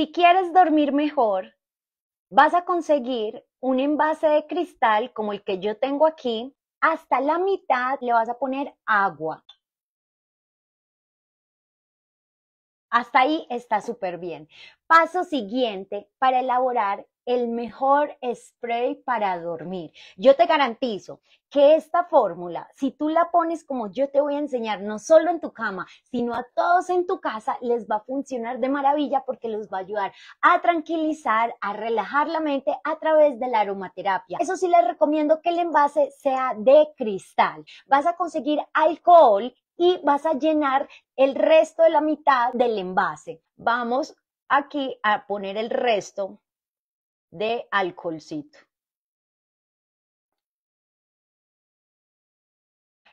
Si quieres dormir mejor, vas a conseguir un envase de cristal como el que yo tengo aquí. Hasta la mitad le vas a poner agua. Hasta ahí está súper bien. Paso siguiente para elaborar el mejor spray para dormir. Yo te garantizo que esta fórmula, si tú la pones como yo te voy a enseñar, no solo en tu cama, sino a todos en tu casa, les va a funcionar de maravilla porque los va a ayudar a tranquilizar, a relajar la mente a través de la aromaterapia. Eso sí les recomiendo que el envase sea de cristal. Vas a conseguir alcohol y vas a llenar el resto de la mitad del envase. Vamos aquí a poner el resto de alcoholcito.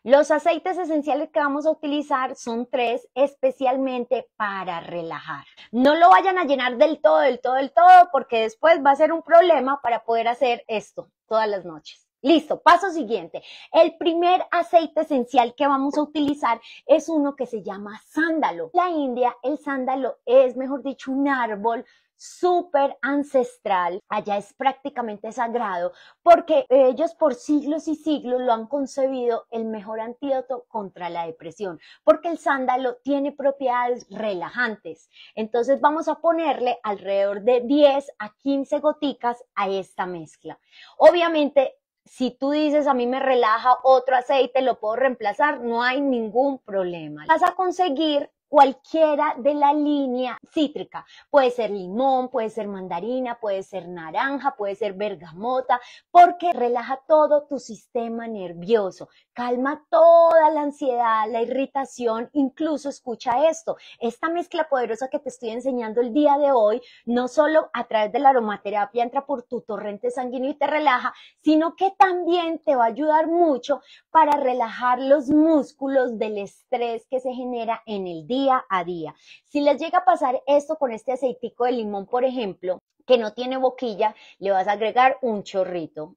Los aceites esenciales que vamos a utilizar son tres, especialmente para relajar. No lo vayan a llenar del todo, del todo, del todo, porque después va a ser un problema para poder hacer esto todas las noches. Listo, paso siguiente. El primer aceite esencial que vamos a utilizar es uno que se llama sándalo. La India, el sándalo es, mejor dicho, un árbol súper ancestral, allá es prácticamente sagrado, porque ellos por siglos y siglos lo han concebido el mejor antídoto contra la depresión, porque el sándalo tiene propiedades relajantes. Entonces vamos a ponerle alrededor de 10 a 15 goticas a esta mezcla. Obviamente si tú dices a mí me relaja otro aceite, lo puedo reemplazar, no hay ningún problema. Vas a conseguir cualquiera de la línea cítrica. Puede ser limón, puede ser mandarina, puede ser naranja, puede ser bergamota, porque relaja todo tu sistema nervioso, calma toda la ansiedad, la irritación, incluso escucha esto. Esta mezcla poderosa que te estoy enseñando el día de hoy, no solo a través de la aromaterapia entra por tu torrente sanguíneo y te relaja, sino que también te va a ayudar mucho para relajar los músculos del estrés que se genera en el día día a día. Si les llega a pasar esto con este aceitico de limón, por ejemplo, que no tiene boquilla, le vas a agregar un chorrito.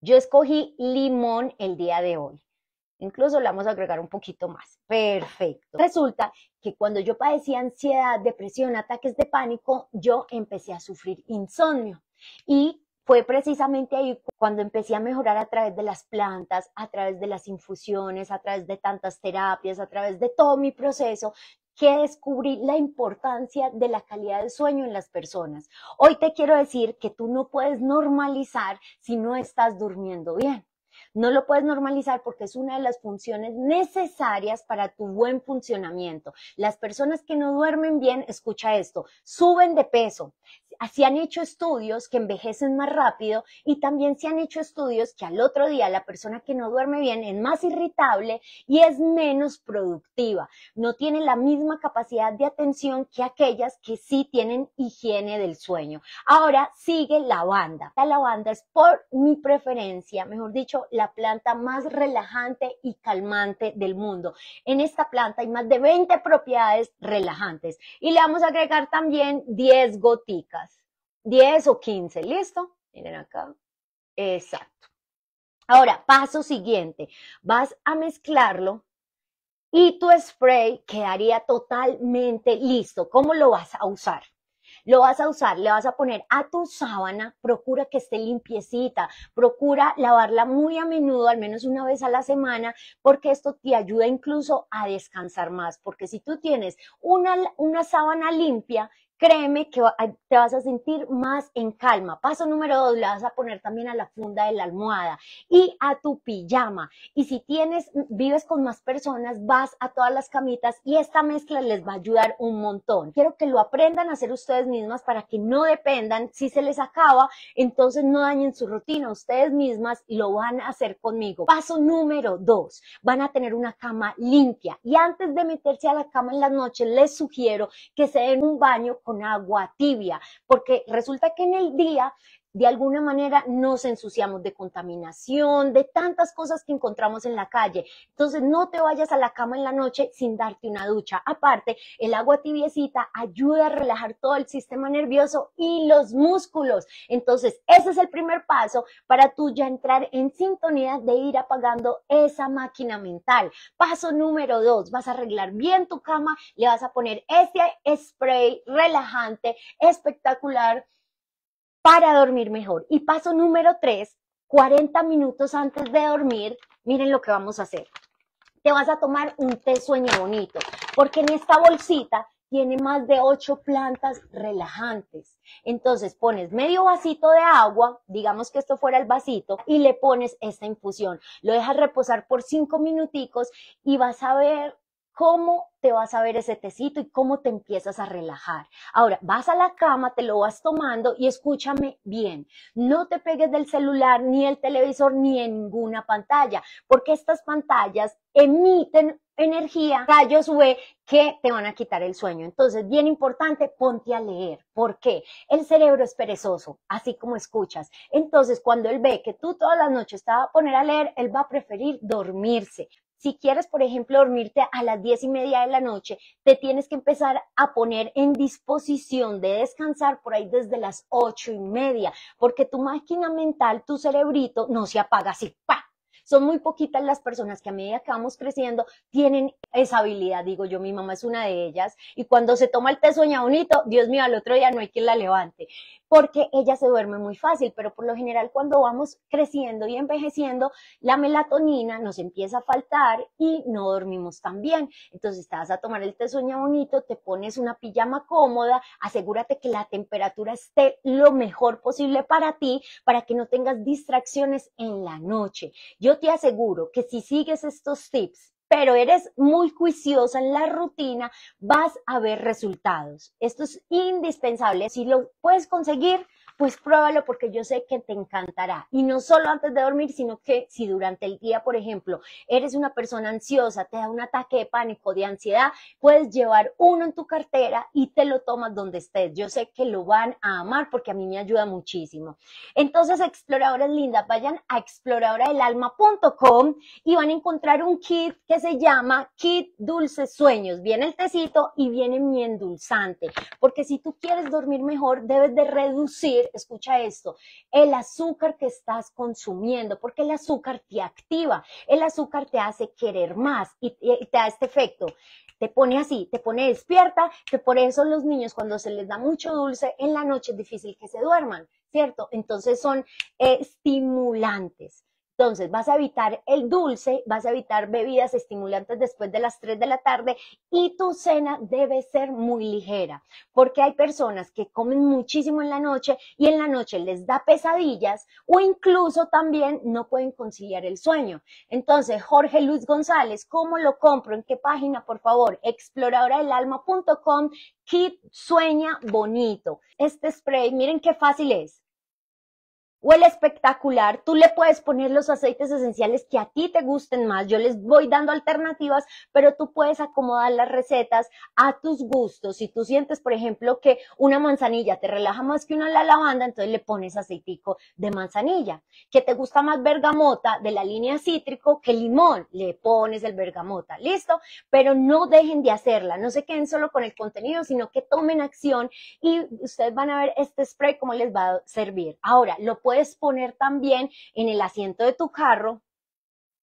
Yo escogí limón el día de hoy. Incluso le vamos a agregar un poquito más. Perfecto. Resulta que cuando yo padecía ansiedad, depresión, ataques de pánico, yo empecé a sufrir insomnio. Y fue precisamente ahí cuando empecé a mejorar a través de las plantas, a través de las infusiones, a través de tantas terapias, a través de todo mi proceso que descubrí la importancia de la calidad del sueño en las personas. Hoy te quiero decir que tú no puedes normalizar si no estás durmiendo bien. No lo puedes normalizar porque es una de las funciones necesarias para tu buen funcionamiento. Las personas que no duermen bien, escucha esto, suben de peso, Así han hecho estudios que envejecen más rápido y también se han hecho estudios que al otro día la persona que no duerme bien es más irritable y es menos productiva. No tiene la misma capacidad de atención que aquellas que sí tienen higiene del sueño. Ahora sigue la lavanda. La lavanda es por mi preferencia, mejor dicho, la planta más relajante y calmante del mundo. En esta planta hay más de 20 propiedades relajantes y le vamos a agregar también 10 goticas. 10 o 15, ¿listo? Miren acá. Exacto. Ahora, paso siguiente, vas a mezclarlo y tu spray quedaría totalmente listo. ¿Cómo lo vas a usar? Lo vas a usar, le vas a poner a tu sábana, procura que esté limpiecita, procura lavarla muy a menudo, al menos una vez a la semana, porque esto te ayuda incluso a descansar más, porque si tú tienes una, una sábana limpia, créeme que te vas a sentir más en calma. Paso número dos, le vas a poner también a la funda de la almohada y a tu pijama. Y si tienes, vives con más personas, vas a todas las camitas y esta mezcla les va a ayudar un montón. Quiero que lo aprendan a hacer ustedes mismas para que no dependan. Si se les acaba, entonces no dañen su rutina. Ustedes mismas lo van a hacer conmigo. Paso número dos, van a tener una cama limpia. Y antes de meterse a la cama en la noche, les sugiero que se den un baño con agua tibia, porque resulta que en el día de alguna manera nos ensuciamos de contaminación, de tantas cosas que encontramos en la calle. Entonces, no te vayas a la cama en la noche sin darte una ducha. Aparte, el agua tibiecita ayuda a relajar todo el sistema nervioso y los músculos. Entonces, ese es el primer paso para tú ya entrar en sintonía de ir apagando esa máquina mental. Paso número dos, vas a arreglar bien tu cama, le vas a poner este spray relajante espectacular para dormir mejor. Y paso número tres, 40 minutos antes de dormir, miren lo que vamos a hacer. Te vas a tomar un té sueño bonito, porque en esta bolsita tiene más de ocho plantas relajantes. Entonces pones medio vasito de agua, digamos que esto fuera el vasito, y le pones esta infusión. Lo dejas reposar por cinco minuticos y vas a ver cómo te vas a ver ese tecito y cómo te empiezas a relajar. Ahora, vas a la cama, te lo vas tomando y escúchame bien, no te pegues del celular, ni el televisor, ni en ninguna pantalla, porque estas pantallas emiten energía, rayos UV que te van a quitar el sueño. Entonces, bien importante, ponte a leer. ¿Por qué? El cerebro es perezoso, así como escuchas. Entonces, cuando él ve que tú todas las noches te a poner a leer, él va a preferir dormirse. Si quieres, por ejemplo, dormirte a las diez y media de la noche, te tienes que empezar a poner en disposición de descansar por ahí desde las ocho y media, porque tu máquina mental, tu cerebrito, no se apaga así, ¡pa! son muy poquitas las personas que a medida que vamos creciendo tienen esa habilidad. Digo yo, mi mamá es una de ellas. Y cuando se toma el té sueña bonito, Dios mío, al otro día no hay quien la levante porque ella se duerme muy fácil, pero por lo general cuando vamos creciendo y envejeciendo, la melatonina nos empieza a faltar y no dormimos tan bien. Entonces te vas a tomar el té bonito, te pones una pijama cómoda, asegúrate que la temperatura esté lo mejor posible para ti, para que no tengas distracciones en la noche. Yo te aseguro que si sigues estos tips pero eres muy juiciosa en la rutina, vas a ver resultados. Esto es indispensable. Si lo puedes conseguir, pues pruébalo porque yo sé que te encantará. Y no solo antes de dormir, sino que si durante el día, por ejemplo, eres una persona ansiosa, te da un ataque de pánico, de ansiedad, puedes llevar uno en tu cartera y te lo tomas donde estés. Yo sé que lo van a amar porque a mí me ayuda muchísimo. Entonces, exploradoras lindas, vayan a exploradoradelalma.com y van a encontrar un kit que se llama Kit Dulces Sueños. Viene el tecito y viene mi endulzante, porque si tú quieres dormir mejor, debes de reducir escucha esto, el azúcar que estás consumiendo, porque el azúcar te activa, el azúcar te hace querer más y, te da este efecto te pone así, te pone despierta, que por eso los niños cuando se les da mucho dulce en la noche es difícil que se duerman, ¿cierto? Entonces son eh, estimulantes. Entonces, vas a evitar el dulce, vas a evitar bebidas estimulantes después de las 3 de la tarde y tu cena debe ser muy ligera, porque hay personas que comen muchísimo en la noche y en la noche les da pesadillas o incluso también no pueden conciliar el sueño. Entonces, Jorge Luis González, ¿cómo lo compro? ¿En qué página, por favor? exploradoradelalma.com kit Sueña Bonito. Este spray, miren qué fácil es huele espectacular, tú le puedes poner los aceites esenciales que a ti te gusten más, yo les voy dando alternativas, pero tú puedes acomodar las recetas a tus gustos. Si tú sientes, por ejemplo, que una manzanilla te relaja más que una la lavanda, entonces le pones aceitico de manzanilla. Que te gusta más bergamota de la línea cítrico que limón, le pones el bergamota, listo, pero no dejen de hacerla, no se queden solo con el contenido, sino que tomen acción y ustedes van a ver este spray cómo les va a servir. Ahora, lo puedes poner también en el asiento de tu carro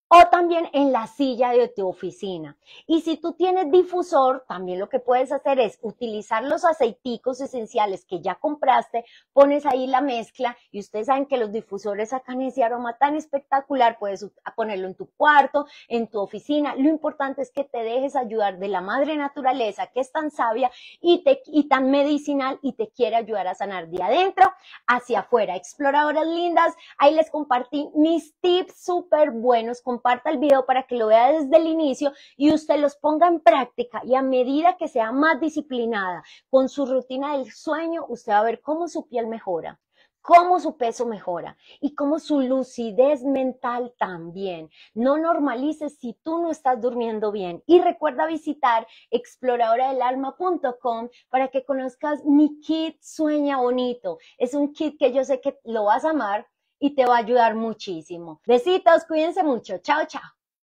o también en la silla de tu oficina. Y si tú tienes difusor, también lo que puedes hacer es utilizar los aceiticos esenciales que ya compraste, pones ahí la mezcla y ustedes saben que los difusores sacan ese aroma tan espectacular, puedes ponerlo en tu cuarto, en tu oficina. Lo importante es que te dejes ayudar de la madre naturaleza que es tan sabia y, tan medicinal y te quiere ayudar a sanar de adentro hacia afuera. Exploradoras lindas, ahí les compartí mis tips súper buenos comparta el video para que lo vea desde el inicio y usted los ponga en práctica y a medida que sea más disciplinada con su rutina del sueño, usted va a ver cómo su piel mejora cómo su peso mejora y cómo su lucidez mental también. No normalices si tú no estás durmiendo bien. Y recuerda visitar alma.com para que conozcas mi kit Sueña Bonito. Es un kit que yo sé que lo vas a amar y te va a ayudar muchísimo. Besitos, cuídense mucho. Chao, chao.